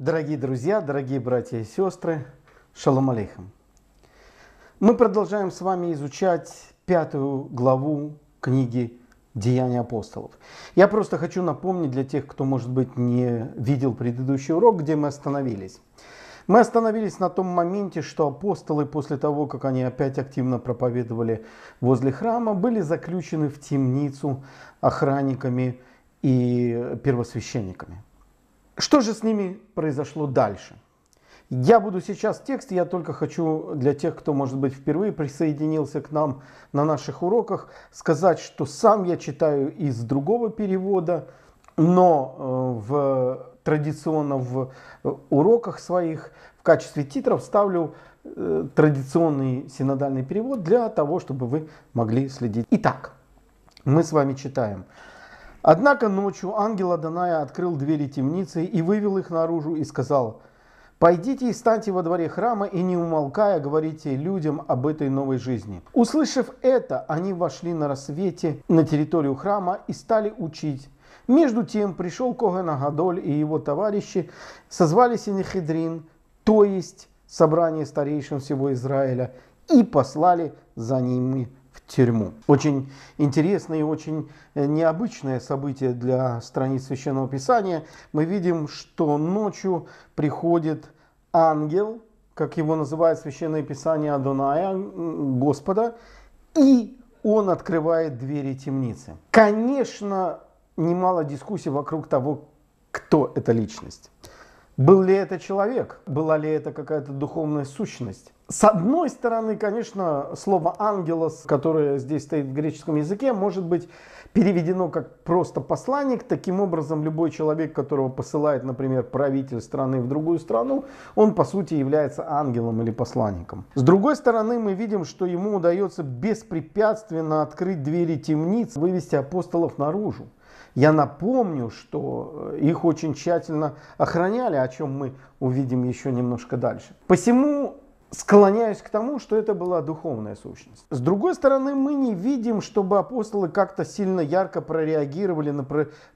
Дорогие друзья, дорогие братья и сестры, шалом алейхам. Мы продолжаем с вами изучать пятую главу книги «Деяния апостолов». Я просто хочу напомнить для тех, кто, может быть, не видел предыдущий урок, где мы остановились. Мы остановились на том моменте, что апостолы после того, как они опять активно проповедовали возле храма, были заключены в темницу охранниками и первосвященниками. Что же с ними произошло дальше? Я буду сейчас текст, я только хочу для тех, кто, может быть, впервые присоединился к нам на наших уроках, сказать, что сам я читаю из другого перевода, но э, в, традиционно в э, уроках своих в качестве титров ставлю э, традиционный синодальный перевод для того, чтобы вы могли следить. Итак, мы с вами читаем Однако ночью ангел Адоная открыл двери темницы и вывел их наружу и сказал, «Пойдите и станьте во дворе храма, и не умолкая говорите людям об этой новой жизни». Услышав это, они вошли на рассвете на территорию храма и стали учить. Между тем пришел Коган Агадоль и его товарищи, созвали Синехидрин, то есть собрание старейшин всего Израиля, и послали за ними тюрьму. Очень интересное и очень э, необычное событие для страниц Священного Писания. Мы видим, что ночью приходит ангел, как его называет Священное Писание Адоная, Господа, и он открывает двери темницы. Конечно, немало дискуссий вокруг того, кто эта личность. Был ли это человек? Была ли это какая-то духовная сущность? С одной стороны, конечно, слово «ангелос», которое здесь стоит в греческом языке, может быть переведено как просто посланник. Таким образом, любой человек, которого посылает, например, правитель страны в другую страну, он, по сути, является ангелом или посланником. С другой стороны, мы видим, что ему удается беспрепятственно открыть двери темниц, вывести апостолов наружу. Я напомню, что э, их очень тщательно охраняли, о чем мы увидим еще немножко дальше. Посему склоняюсь к тому, что это была духовная сущность. С другой стороны, мы не видим, чтобы апостолы как-то сильно ярко прореагировали на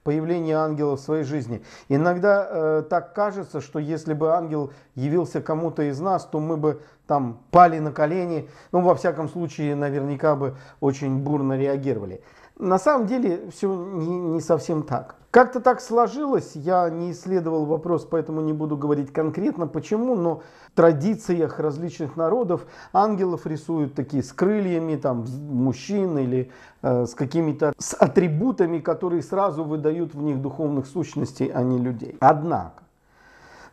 появление ангела в своей жизни. Иногда э, так кажется, что если бы ангел явился кому-то из нас, то мы бы там пали на колени, ну, во всяком случае, наверняка бы очень бурно реагировали. На самом деле все не, не совсем так. Как-то так сложилось, я не исследовал вопрос, поэтому не буду говорить конкретно почему, но в традициях различных народов ангелов рисуют такие с крыльями, там, мужчин или э, с какими-то с атрибутами, которые сразу выдают в них духовных сущностей, а не людей. Однако,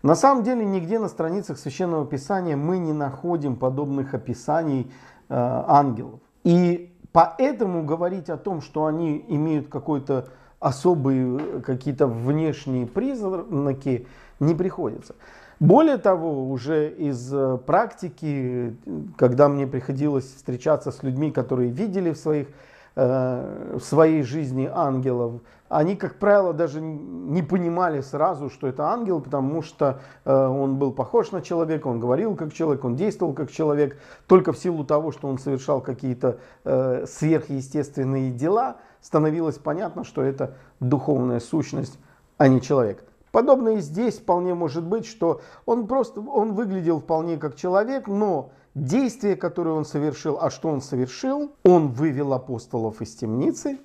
на самом деле нигде на страницах Священного Писания мы не находим подобных описаний э, ангелов. И поэтому говорить о том, что они имеют какой-то особые э, какие-то внешние признаки, не приходится. Более того, уже из э, практики, э, когда мне приходилось встречаться с людьми, которые видели в своих в э, своей жизни ангелов, они, как правило, даже не понимали сразу, что это ангел, потому что э, он был похож на человека, он говорил как человек, он действовал как человек, только в силу того, что он совершал какие-то э, сверхъестественные дела, становилось понятно, что это духовная сущность, а не человек. Подобное и здесь вполне может быть, что он просто он выглядел вполне как человек, но действие, которое он совершил, а что он совершил, он вывел апостолов из темницы,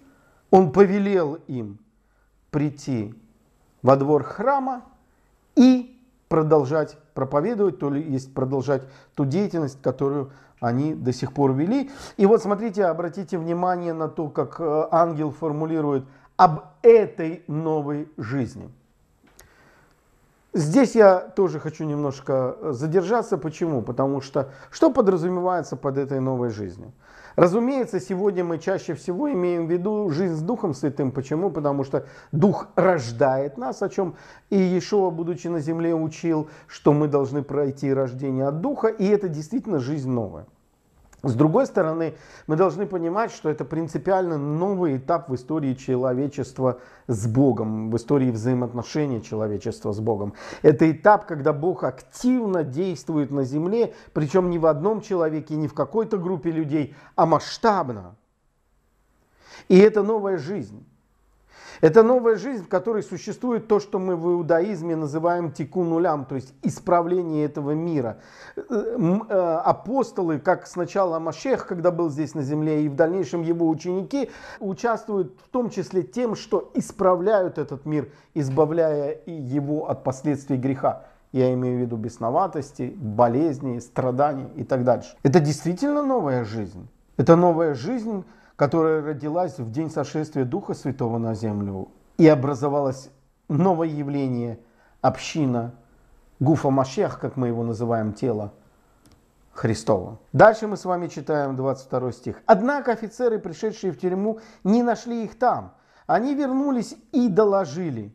он повелел им прийти во двор храма и продолжать проповедовать, то есть продолжать ту деятельность, которую они до сих пор вели. И вот смотрите, обратите внимание на то, как э, ангел формулирует об этой новой жизни. Здесь я тоже хочу немножко э, задержаться. Почему? Потому что что подразумевается под этой новой жизнью? Разумеется, сегодня мы чаще всего имеем в виду жизнь с Духом Святым. Почему? Потому что Дух рождает нас, о чем и Иешуа, будучи на земле, учил, что мы должны пройти рождение от Духа, и это действительно жизнь новая. С другой стороны, мы должны понимать, что это принципиально новый этап в истории человечества с Богом, в истории взаимоотношений человечества с Богом. Это этап, когда Бог активно действует на земле, причем не в одном человеке, не в какой-то группе людей, а масштабно. И это новая жизнь. Это новая жизнь, в которой существует то, что мы в иудаизме называем тикун то есть исправление этого мира. Э, э, апостолы, как сначала Машех, когда был здесь на земле, и в дальнейшем его ученики, участвуют в том числе тем, что исправляют этот мир, избавляя его от последствий греха. Я имею в виду бесноватости, болезни, страданий и так дальше. Это действительно новая жизнь. Это новая жизнь, которая родилась в день сошествия Духа Святого на землю, и образовалось новое явление – община, гуфа Машех, как мы его называем, тело Христова. Дальше мы с вами читаем 22 стих. «Однако офицеры, пришедшие в тюрьму, не нашли их там. Они вернулись и доложили.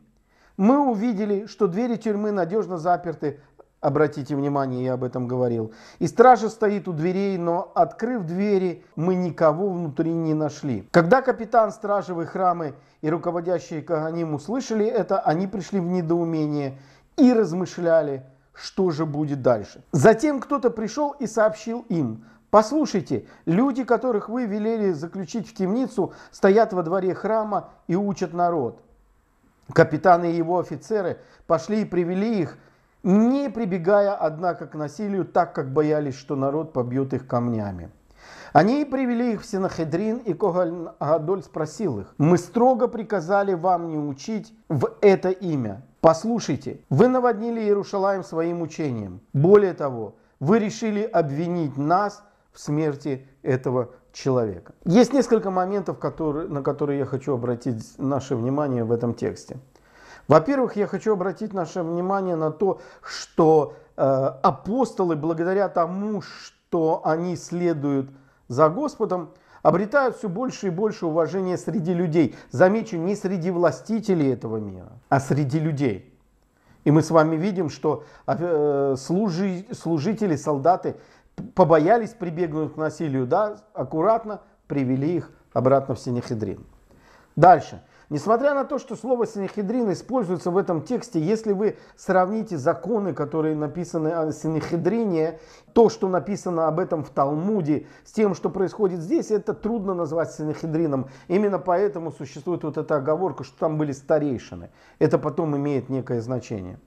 Мы увидели, что двери тюрьмы надежно заперты, Обратите внимание, я об этом говорил. И стража стоит у дверей, но, открыв двери, мы никого внутри не нашли. Когда капитан стражевой храмы и руководящие Каганим услышали это, они пришли в недоумение и размышляли, что же будет дальше. Затем кто-то пришел и сообщил им, Послушайте, люди, которых вы велели заключить в темницу, стоят во дворе храма и учат народ. Капитаны и его офицеры пошли и привели их, не прибегая, однако, к насилию, так как боялись, что народ побьет их камнями. Они и привели их в Синахедрин, и Когаль Гадоль спросил их, «Мы строго приказали вам не учить в это имя. Послушайте, вы наводнили Иерушалаем своим учением. Более того, вы решили обвинить нас в смерти этого человека». Есть несколько моментов, которые, на которые я хочу обратить наше внимание в этом тексте. Во-первых, я хочу обратить наше внимание на то, что э, апостолы, благодаря тому, что они следуют за Господом, обретают все больше и больше уважения среди людей. Замечу, не среди властителей этого мира, а среди людей. И мы с вами видим, что э, служи, служители, солдаты побоялись прибегнуть к насилию, да, аккуратно привели их обратно в Синехидрин. Дальше. Несмотря на то, что слово Синехидрин используется в этом тексте, если вы сравните законы, которые написаны о Синехидрине, то, что написано об этом в Талмуде, с тем, что происходит здесь, это трудно назвать Синехидрином. Именно поэтому существует вот эта оговорка, что там были старейшины. Это потом имеет некое значение.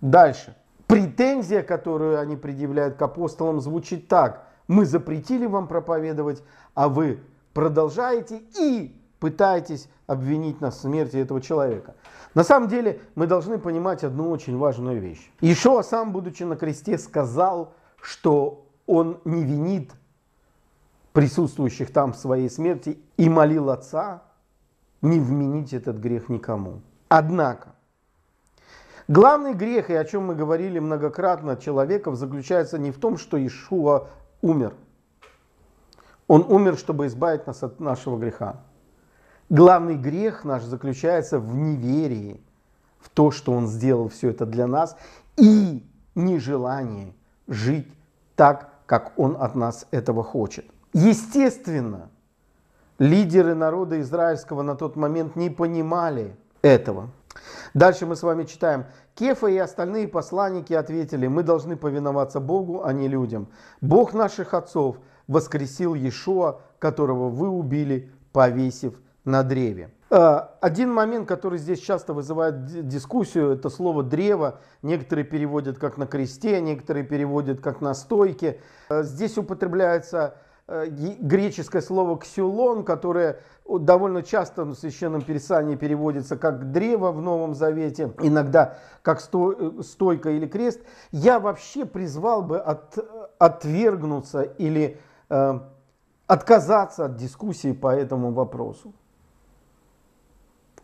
Дальше. Претензия, которую они предъявляют к апостолам, звучит так. Мы запретили вам проповедовать, а вы продолжаете и пытаетесь обвинить нас в смерти этого человека. На самом деле мы должны понимать одну очень важную вещь. Ишуа сам, будучи на кресте, сказал, что он не винит присутствующих там в своей смерти и молил Отца не вменить этот грех никому. Однако, главный грех, и о чем мы говорили многократно, человеков заключается не в том, что Ишуа умер. Он умер, чтобы избавить нас от нашего греха. Главный грех наш заключается в неверии в то, что Он сделал все это для нас, и нежелании жить так, как Он от нас этого хочет. Естественно, лидеры народа израильского на тот момент не понимали этого. Дальше мы с вами читаем. Кефа и остальные посланники ответили, мы должны повиноваться Богу, а не людям. Бог наших отцов воскресил Иешуа, которого вы убили, повесив на древе. А, один момент, который здесь часто вызывает дискуссию, это слово «древо». Некоторые переводят как на кресте, некоторые переводят как на стойке. А, здесь употребляется а, греческое слово «ксюлон», которое довольно часто в Священном Писании переводится как «древо» в Новом Завете, иногда как э, «стойка» или «крест». Я вообще призвал бы от, отвергнуться или э, отказаться от дискуссии по этому вопросу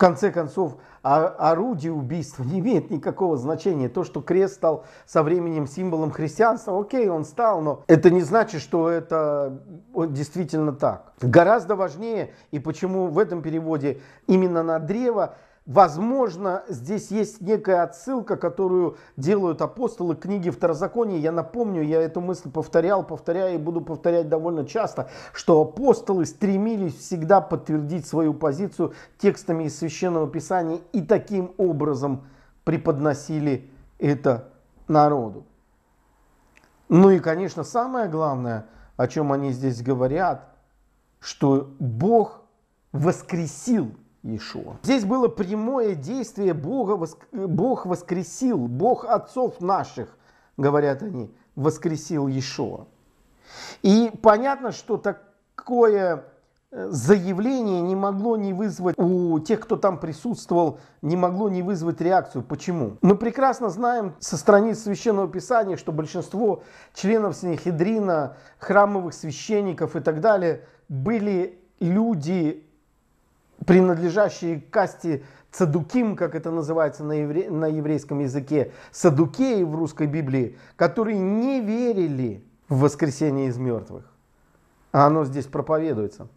конце концов, орудие убийства не имеет никакого значения. То, что крест стал со временем символом христианства, окей, он стал, но это не значит, что это действительно так. Гораздо важнее, и почему в этом переводе именно на древо Возможно, здесь есть некая отсылка, которую делают апостолы книги Второзакония. Я напомню, я эту мысль повторял, повторяю и буду повторять довольно часто, что апостолы стремились всегда подтвердить свою позицию текстами из Священного Писания и таким образом преподносили это народу. Ну и, конечно, самое главное, о чем они здесь говорят, что Бог воскресил Иешуа. Здесь было прямое действие Бога, воск... Э, Бог воскресил, Бог отцов наших, говорят они, воскресил Иешуа. И понятно, что такое э, заявление не могло не вызвать у тех, кто там присутствовал, не могло не вызвать реакцию. Почему? Мы прекрасно знаем со страниц Священного Писания, что большинство членов Синхедрина, храмовых священников и так далее были люди принадлежащие к касте Цадуким, как это называется на, евре... на еврейском языке, Садукеи в русской Библии, которые не верили в воскресение из мертвых. А оно здесь проповедуется.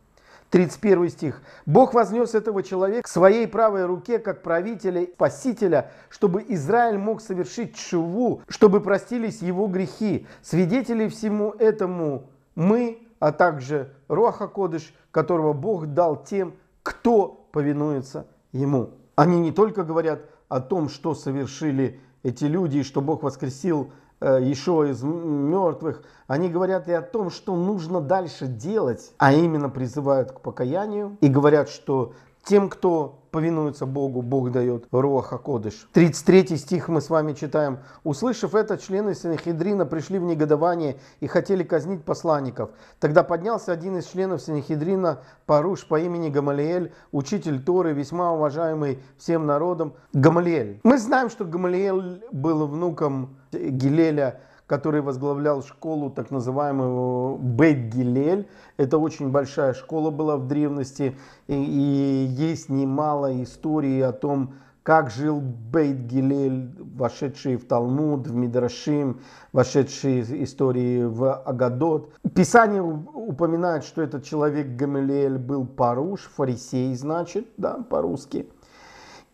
31 стих. «Бог вознес этого человека к своей правой руке, как правителя, спасителя, чтобы Израиль мог совершить шиву, чтобы простились его грехи. Свидетели всему этому мы, а также Руаха Кодыш, которого Бог дал тем, кто повинуется ему. Они не только говорят о том, что совершили эти люди, и что Бог воскресил э, еще из мертвых, они говорят и о том, что нужно дальше делать, а именно призывают к покаянию и говорят, что тем, кто повинуется Богу, Бог дает Руаха Кодыш. 33 стих мы с вами читаем. «Услышав это, члены Синехидрина пришли в негодование и хотели казнить посланников. Тогда поднялся один из членов Синехидрина, Паруш по имени Гамалиэль, учитель Торы, весьма уважаемый всем народом Гамалиэль». Мы знаем, что Гамалиэль был внуком Гилеля, который возглавлял школу так называемого Бет-Гилель. Это очень большая школа была в древности, и, и есть немало истории о том, как жил Бейт Гилель, вошедший в Талмуд, в Мидрашим, вошедший в истории в Агадот. Писание упоминает, что этот человек Гамилель был паруш, фарисей, значит, да, по-русски,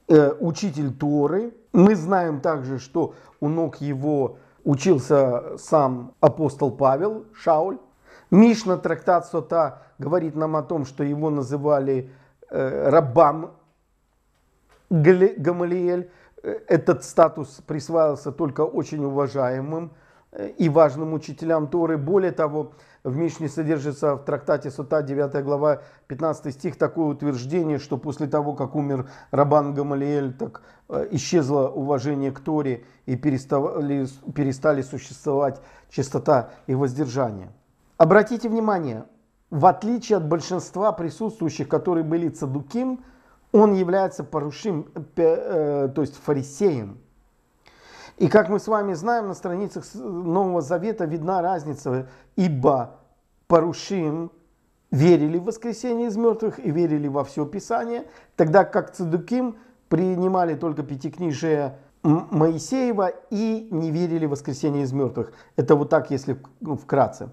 э, учитель Торы. Мы знаем также, что у ног его учился сам апостол Павел, Шауль. Мишна, трактат Сота, говорит нам о том, что его называли э, рабам Гамалиэль. Э, этот статус присваивался только очень уважаемым и важным учителям Торы. Более того, в Мишне содержится в трактате Сута 9 глава 15 стих такое утверждение, что после того, как умер Рабан Гамалиэль, так э, исчезло уважение к Торе и перестали, перестали существовать чистота и воздержание. Обратите внимание, в отличие от большинства присутствующих, которые были цадуким, он является парушим, э, э, то есть фарисеем. И как мы с вами знаем, на страницах э, Нового Завета видна разница, ибо Парушим верили в воскресение из мертвых и верили во все Писание, тогда как Цедуким принимали только пятикнижие Моисеева и не верили в воскресение из мертвых. Это вот так, если ну, вкратце.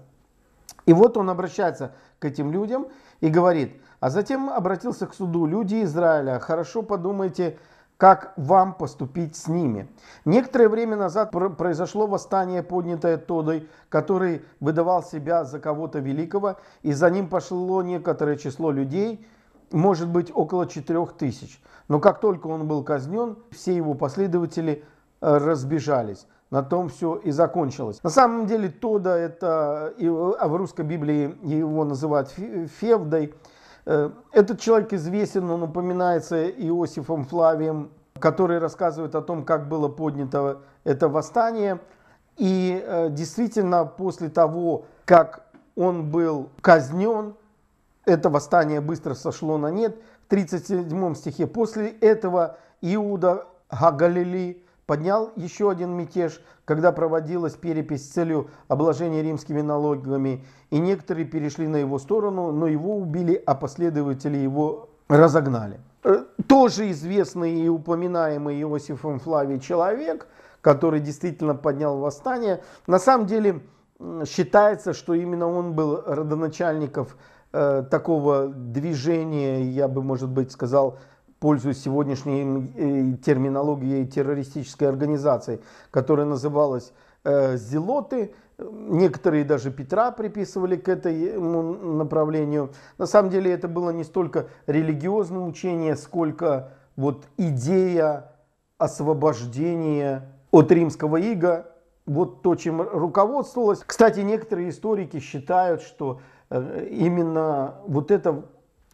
И вот он обращается к этим людям и говорит, а затем обратился к суду, люди Израиля, хорошо подумайте, как вам поступить с ними. Некоторое время назад произошло восстание, поднятое Тодой, который выдавал себя за кого-то великого, и за ним пошло некоторое число людей, может быть около четырех тысяч. Но как только он был казнен, все его последователи э, разбежались. На том все и закончилось. На самом деле Тода, это, а в русской Библии его называют Февдой, Э, этот человек известен, он упоминается Иосифом Флавием, который рассказывает о том, как было поднято это восстание. И э, действительно, после того, как он был казнен, это восстание быстро сошло на нет. В 37 стихе после этого Иуда Гагалили поднял еще один мятеж, когда проводилась перепись с целью обложения римскими налогами, и некоторые перешли на его сторону, но его убили, а последователи его разогнали. Э, тоже известный и упоминаемый Иосифом Флавий человек, который действительно поднял восстание, на самом деле считается, что именно он был родоначальником э, такого движения, я бы, может быть, сказал, пользуясь сегодняшней э, терминологией террористической организации, которая называлась э, «Зелоты», Некоторые даже Петра приписывали к этому направлению. На самом деле это было не столько религиозное учение, сколько вот идея освобождения от римского ига, вот то, чем руководствовалось. Кстати, некоторые историки считают, что э, именно вот это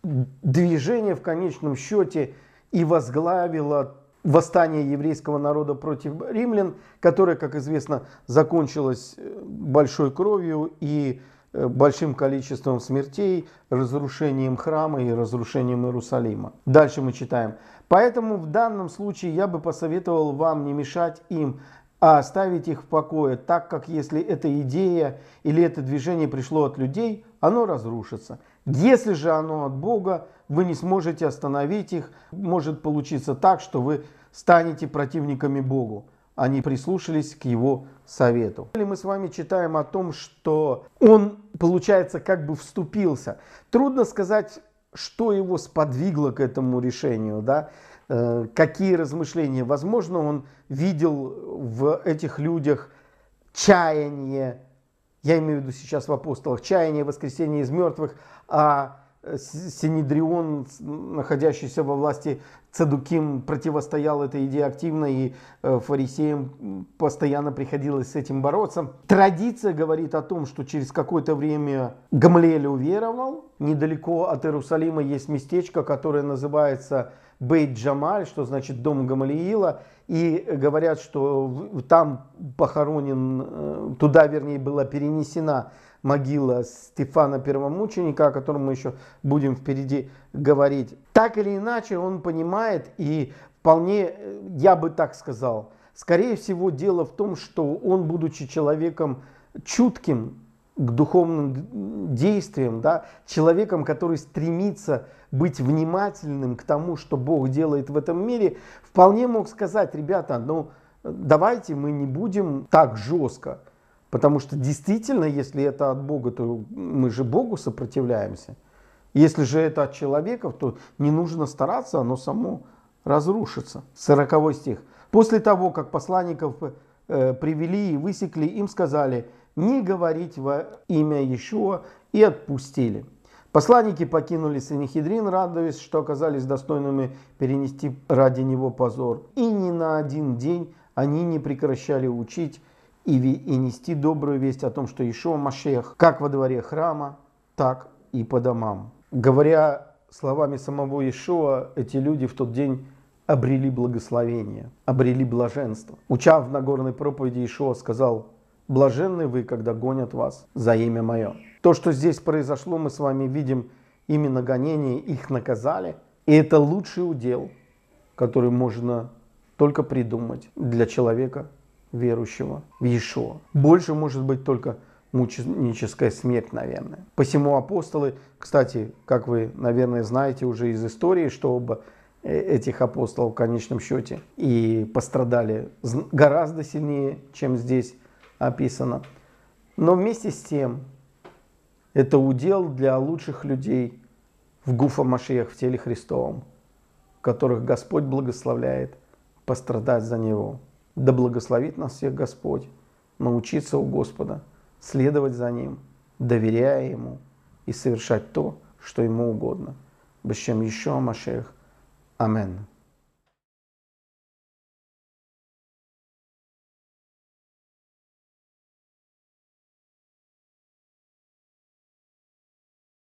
движение в конечном счете и возглавило восстание еврейского народа против римлян, которое, как известно, закончилось э, большой кровью и э, большим количеством смертей, разрушением храма и разрушением Иерусалима. Дальше мы читаем. Поэтому в данном случае я бы посоветовал вам не мешать им, а оставить их в покое, так как если эта идея или это движение пришло от людей, оно разрушится. Если же оно от Бога, вы не сможете остановить их. Может получиться так, что вы станете противниками Богу. Они прислушались к его совету. Мы с вами читаем о том, что он, получается, как бы вступился. Трудно сказать, что его сподвигло к этому решению, да? Э, какие размышления. Возможно, он видел в этих людях чаяние, я имею в виду сейчас в апостолах чаяние, воскресение из мертвых, а э, Синедрион, находящийся во власти Цадуким, противостоял этой идее активно, и э, фарисеям постоянно приходилось с этим бороться. Традиция говорит о том, что через какое-то время Гамлель уверовал. Недалеко от Иерусалима есть местечко, которое называется Бейт-Джамаль, что значит «дом Гамалиила» и говорят, что там похоронен, э, туда вернее была перенесена могила Стефана Первомученика, о котором мы еще будем впереди говорить. Так или иначе он понимает и вполне, э, я бы так сказал, скорее всего дело в том, что он, будучи человеком чутким, к духовным действиям, да, человеком, который стремится быть внимательным к тому, что Бог делает в этом мире, вполне мог сказать, ребята, ну давайте мы не будем так жестко, потому что действительно, если это от Бога, то мы же Богу сопротивляемся. Если же это от человеков, то не нужно стараться, оно само разрушится. 40 стих. После того, как посланников э, привели и высекли, им сказали – не говорить во имя Иешуа, и отпустили. Посланники покинули Синихидрин, радуясь, что оказались достойными перенести ради него позор. И ни на один день они не прекращали учить и, нести добрую весть о том, что Иешуа Машех как во дворе храма, так и по домам. Говоря словами самого Иешуа, эти люди в тот день обрели благословение, обрели блаженство. Уча в Нагорной проповеди, Ишуа сказал, Блаженны вы, когда гонят вас за имя мое. То, что здесь произошло, мы с вами видим именно гонение, их наказали. И это лучший удел, который можно только придумать для человека, верующего в Иешуа. Больше может быть только мученическая смерть, наверное. Посему апостолы, кстати, как вы, наверное, знаете уже из истории, что оба э, этих апостолов в конечном счете и пострадали гораздо сильнее, чем здесь описано. Но вместе с тем, это удел для лучших людей в Гуфа Машиях, в теле Христовом, которых Господь благословляет пострадать за Него. Да благословит нас всех Господь, научиться у Господа, следовать за Ним, доверяя Ему и совершать то, что Ему угодно. Бешем еще Машех. Аминь.